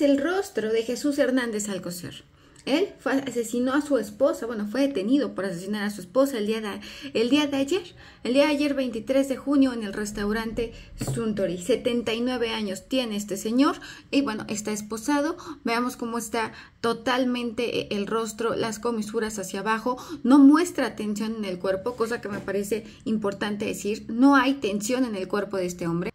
el rostro de Jesús Hernández Alcocer. Él asesinó a su esposa, bueno, fue detenido por asesinar a su esposa el día, de, el día de ayer, el día de ayer 23 de junio en el restaurante Suntory. 79 años tiene este señor y bueno, está esposado. Veamos cómo está totalmente eh, el rostro, las comisuras hacia abajo. No muestra tensión en el cuerpo, cosa que me parece importante decir. No hay tensión en el cuerpo de este hombre.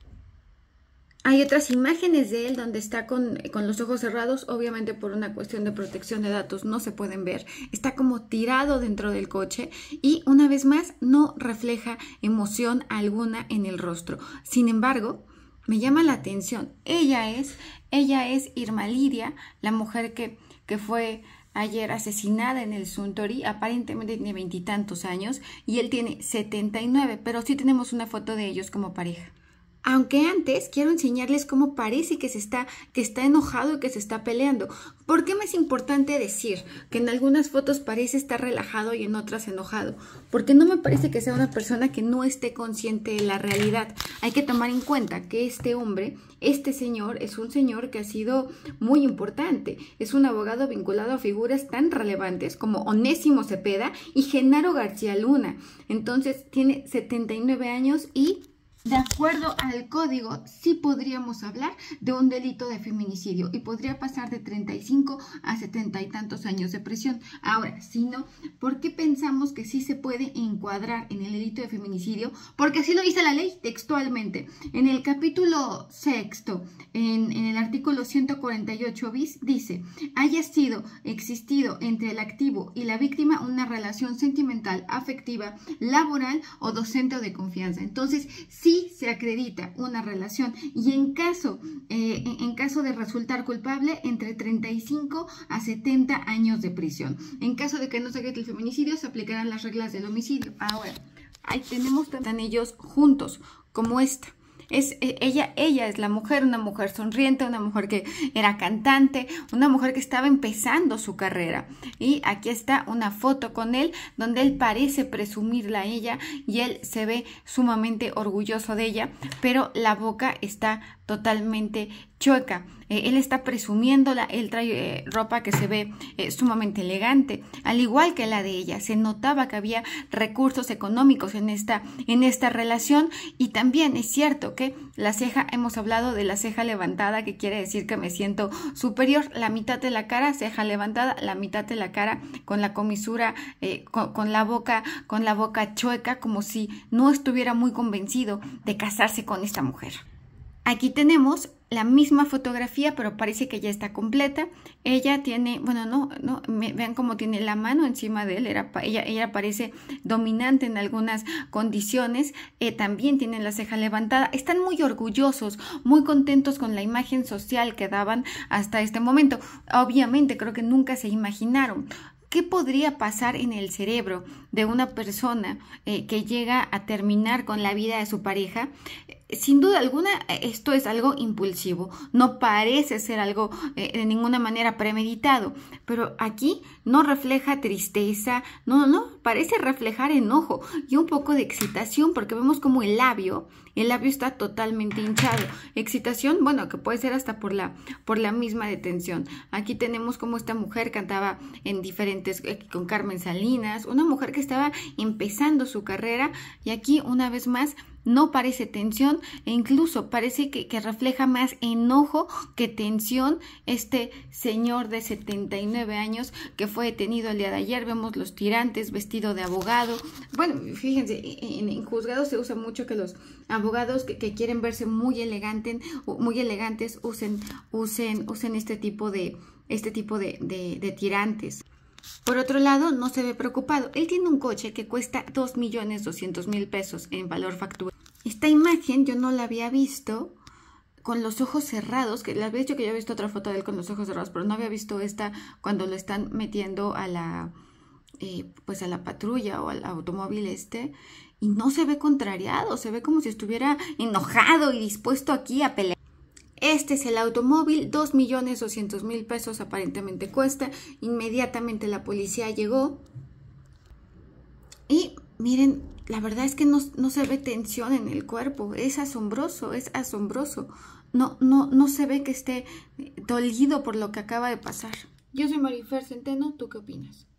Hay otras imágenes de él donde está con, los ojos cerrados, obviamente por una cuestión de protección de datos no se pueden ver. Está como tirado dentro del coche y una vez más no refleja emoción alguna en el rostro. Sin embargo, me llama la atención. Ella es, ella es Irma Lidia, la mujer que, que fue ayer asesinada en el Suntory, aparentemente tiene veintitantos años y él tiene 79, pero sí tenemos una foto de ellos como pareja. Aunque antes quiero enseñarles cómo parece que se está, que está enojado y que se está peleando. ¿Por qué me es importante decir que en algunas fotos parece estar relajado y en otras enojado? Porque no me parece que sea una persona que no esté consciente de la realidad. Hay que tomar en cuenta que este hombre, este señor, es un señor que ha sido muy importante. Es un abogado vinculado a figuras tan relevantes como Onésimo Cepeda y Genaro García Luna. Entonces tiene 79 años y de acuerdo al código, sí podríamos hablar de un delito de feminicidio y podría pasar de 35 a 70 y tantos años de prisión. Ahora, si no, ¿por qué pensamos que sí se puede encuadrar en el delito de feminicidio? Porque así lo dice la ley textualmente. En el capítulo sexto, en, el artículo 148 bis, dice, haya sido existido entre el activo y la víctima una relación sentimental, afectiva, laboral o docente de confianza. Entonces, sí se acredita una relación y en caso, eh, en caso de resultar culpable, entre 35 a 70 años de prisión. En caso de que no se acredite el feminicidio, se aplicarán las reglas del homicidio. Ahora, ahí tenemos tan ellos juntos como esta. E, ella, ella es la mujer, una mujer sonriente, una mujer que era cantante, una mujer que estaba empezando su carrera. Y aquí está una foto con él donde él parece presumirla a ella y él se ve sumamente orgulloso de ella, pero la boca está totalmente chueca. Eh, él está presumiéndola, él trae eh, ropa que se ve eh, sumamente elegante, al igual que la de ella. Se notaba que había recursos económicos en esta, en esta relación y también es cierto que la ceja, hemos hablado de la ceja levantada, que quiere decir que me siento superior, la mitad de la cara, ceja levantada, la mitad de la cara con la comisura, con la boca, con la boca chueca, como si no estuviera muy convencido de casarse con esta mujer. Aquí tenemos la misma fotografía, pero parece que ya está completa. Ella tiene, bueno, no, no, me, vean cómo tiene la mano encima de él, ella, ella parece dominante en algunas condiciones, eh, también tiene la ceja levantada, están muy orgullosos, muy contentos con la imagen social que daban hasta este momento. Obviamente, creo que nunca se imaginaron ¿Qué podría pasar en el cerebro de una persona eh, que llega a terminar con la vida de su pareja? Sin duda alguna, eh, esto es algo impulsivo, no parece ser algo eh, de ninguna manera premeditado, pero aquí no refleja tristeza, no, no, parece reflejar enojo y un poco de excitación, porque vemos como el labio, el labio está totalmente hinchado. Excitación, bueno, que puede ser hasta por la, por la misma detención. Aquí tenemos como esta mujer cantaba en diferentes, eh, con Carmen Salinas, una mujer que estaba empezando su carrera y aquí una vez más no parece tensión e incluso parece que, refleja más enojo que tensión este señor de 79 años que fue detenido el día de ayer. Vemos los tirantes, vestido de abogado. Bueno, fíjense, en, juzgados se usa mucho que los abogados que, quieren verse muy, muy elegantes usen, usen, usen este tipo de, este tipo de, tirantes. Por otro lado, no se ve preocupado. Él tiene un coche que cuesta 2.200.000 pesos en valor factura. Esta imagen yo no la había visto con los ojos cerrados, que la había dicho que yo había visto otra foto de él con los ojos cerrados, pero no había visto esta cuando lo están metiendo a la, eh, pues a la patrulla o al automóvil este, y no se ve contrariado, se ve como si estuviera enojado y dispuesto aquí a pelear. Este es el automóvil, 2 millones mil pesos aparentemente cuesta. Inmediatamente la policía llegó. Y miren la verdad es que no, se ve tensión en el cuerpo, es asombroso, es asombroso. No, no, no se ve que esté dolido por lo que acaba de pasar. Yo soy Marifer Centeno, ¿tú qué opinas?